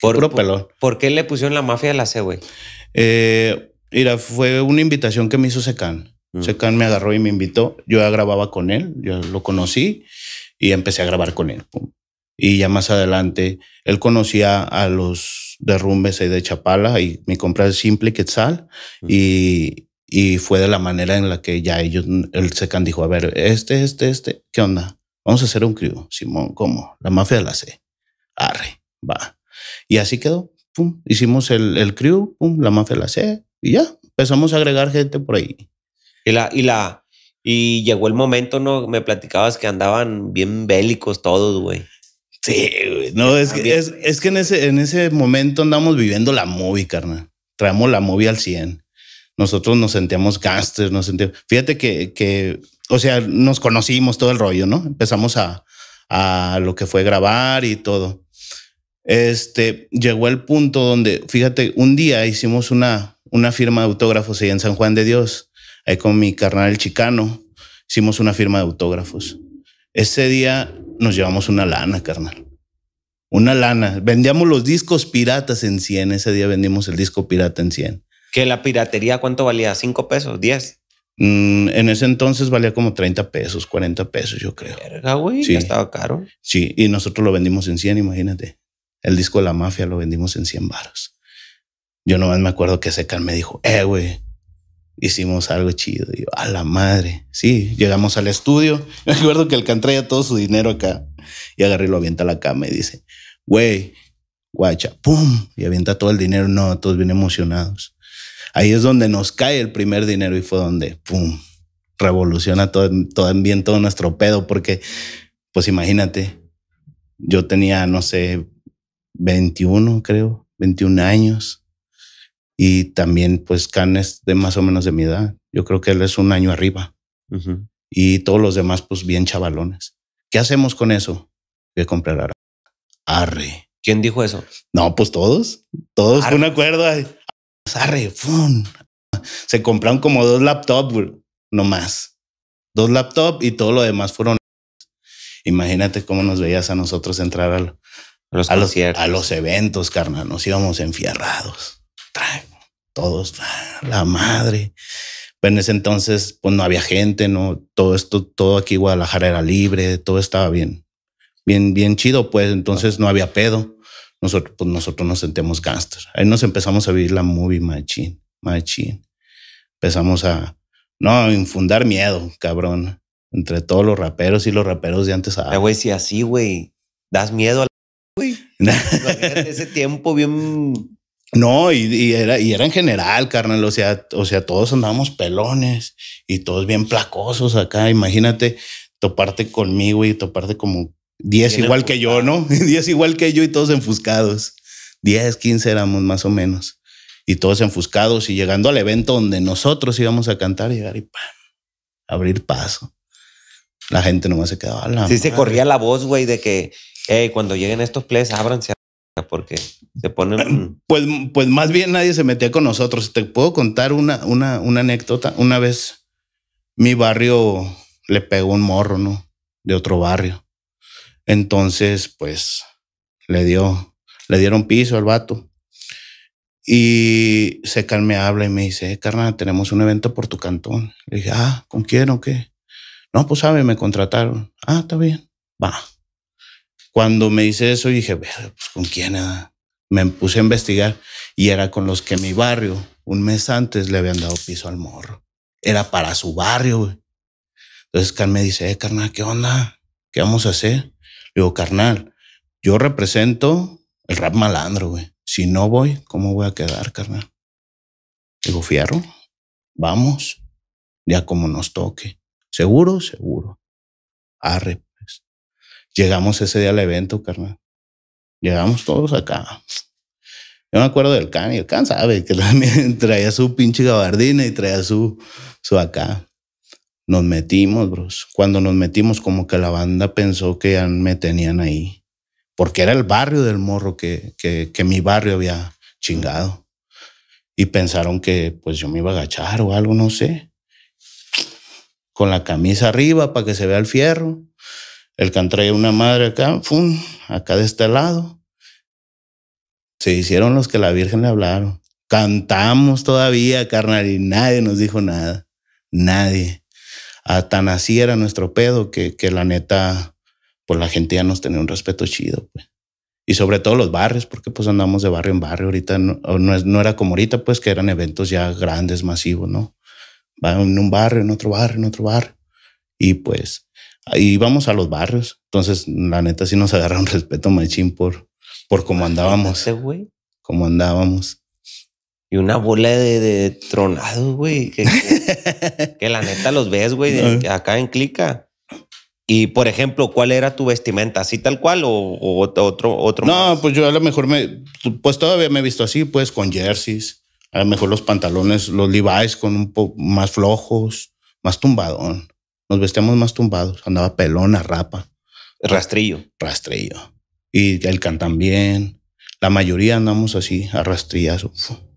Por, Por, qué le pusieron la mafia de la C, güey? Eh, mira, fue una invitación que me hizo Secan. Mm. me agarró y me invitó. Yo ya grababa con él, yo lo conocí y empecé a grabar con él. Y ya más adelante, él conocía a los derrumbes de Chapala y mi compré simple Quetzal mm. y, fue de la manera en la que ya ellos, el Secan dijo, a ver, este, este, este, ¿qué onda? Vamos a hacer un crew. Simón, ¿cómo? La mafia de la C. Arre, va. Y así quedó. Hicimos el, el crew, la mafia la C, y ya, empezamos a agregar gente por ahí. Y la, y la, y llegó el momento, ¿no? Me platicabas que andaban bien bélicos todos, güey. Sí, güey. No, es que, es, es, que en ese, en ese momento andamos viviendo la movie, carnal. Traemos la movie al 100. Nosotros nos sentíamos gangsters, nos sentíamos... Fíjate que, o sea, nos conocimos todo el rollo, ¿no? Empezamos a, a lo que fue grabar y todo este, llegó al punto donde, fíjate, un día hicimos una, una firma de autógrafos ahí en San Juan de Dios, ahí con mi carnal el chicano, hicimos una firma de autógrafos. Ese día nos llevamos una lana, carnal. Una lana. Vendíamos los discos piratas en 100. Ese día vendimos el disco pirata en 100. ¿Que la piratería cuánto valía? ¿Cinco pesos? diez. Mm, en ese entonces valía como 30 pesos, 40 pesos, yo creo. Verga, güey, sí. estaba caro. Sí, y nosotros lo vendimos en 100, imagínate. El disco de la mafia lo vendimos en 100 baros. Yo nomás me acuerdo que can me dijo, eh, güey, hicimos algo chido. Y a la madre. Sí, llegamos al estudio. Me acuerdo que el can traía todo su dinero acá. Y agarré y lo avienta a la cama y dice, güey, guacha, pum. Y avienta todo el dinero. No, todos bien emocionados. Ahí es donde nos cae el primer dinero y fue donde, pum, revoluciona todo, todo bien todo nuestro pedo. Porque, pues imagínate, yo tenía, no sé, 21, creo, 21 años. Y también, pues, canes de más o menos de mi edad. Yo creo que él es un año arriba. Y todos los demás, pues, bien chavalones. ¿Qué hacemos con eso? Que comprar arre. ¿Quién dijo eso? No, pues todos. Todos un acuerdo. Arre, Se compraron como dos laptops, no más. Dos laptops y todo lo demás fueron. Imagínate cómo nos veías a nosotros entrar al, a, los, eventos, carnal. Nos íbamos enfierrados. Todos, ah, la madre. Pero en ese entonces, pues no había gente, ¿no? Todo esto, todo aquí Guadalajara era libre, todo estaba bien, bien, bien chido, pues entonces no había pedo. Nosotros, pues nosotros nos sentimos gangster. Ahí nos empezamos a vivir la movie machine. machine Empezamos a, no, infundar miedo, cabrón. Entre todos los raperos y los raperos de antes. a si así, güey, das miedo a ese tiempo bien. No, y, era, y en general, carnal. O sea, o sea, todos andábamos pelones y todos bien placosos acá. Imagínate toparte conmigo y toparte como 10 igual que yo, ¿no? 10 igual que yo y todos enfuscados. 10, 15 éramos más o menos. Y todos enfuscados y llegando al evento donde nosotros íbamos a cantar, llegar y Abrir paso. La gente nomás se quedaba. La sí, se corría la voz, güey, de que cuando lleguen estos plays, ábranse porque se ponen. Pues, pues más bien nadie se metía con nosotros. Te puedo contar una, una, anécdota. Una vez mi barrio le pegó un morro, ¿no? De otro barrio. Entonces, pues le dio, le dieron piso al vato. Y se me habla y me dice, eh, carnal, tenemos un evento por tu cantón. Le dije, ah, ¿con quién o qué? No, pues sabe, me contrataron. Ah, está bien. Va. Cuando me hice eso dije, pues con quién Me puse a investigar y era con los que mi barrio, un mes antes, le habían dado piso al morro. Era para su barrio, Entonces Carl me dice, eh, carnal, ¿qué onda? ¿Qué vamos a hacer? Le digo, carnal, yo represento el rap malandro, güey. Si no voy, ¿cómo voy a quedar, carnal? Le digo, fierro, vamos, ya como nos toque. Seguro, seguro. Arre, Llegamos ese día al evento, carnal. Llegamos todos acá. Yo me acuerdo del Can, y el Can sabe que también traía su pinche gabardina y traía su, su acá. Nos metimos, bros. Cuando nos metimos, como que la banda pensó que ya me tenían ahí. Porque era el barrio del morro que, que, que mi barrio había chingado. Y pensaron que pues yo me iba a agachar o algo, no sé. Con la camisa arriba para que se vea el fierro. El can una madre acá, acá de este lado. Se hicieron los que la Virgen le hablaron. Cantamos todavía, carnal, y nadie nos dijo nada. Nadie. A tan así era nuestro pedo que, que la neta, pues la gente ya nos tenía un respeto chido, pues y sobre todo los barrios, porque pues andamos de barrio en barrio. Ahorita no, es, no, era como ahorita, pues que eran eventos ya grandes, masivos, ¿no? Va en un barrio, en otro barrio, en otro barrio. Y pues íbamos a los barrios. Entonces, la neta sí nos agarraron respeto, machín, por, por cómo andábamos. güey. Cómo andábamos. Y una bola de, de tronados, güey. Que, la neta los ves, güey, ah. acá en Clica. Y por ejemplo, ¿cuál era tu vestimenta? ¿Así tal cual o, otro? otro no, pues yo a lo mejor me, pues todavía me he visto así, pues con jerseys. A lo mejor los pantalones, los Levi's con un poco más flojos, más tumbadón. Nos vestíamos más tumbados. Andaba pelona, rapa. Rastrillo. Rastrillo. Y el can también. La mayoría andamos así, a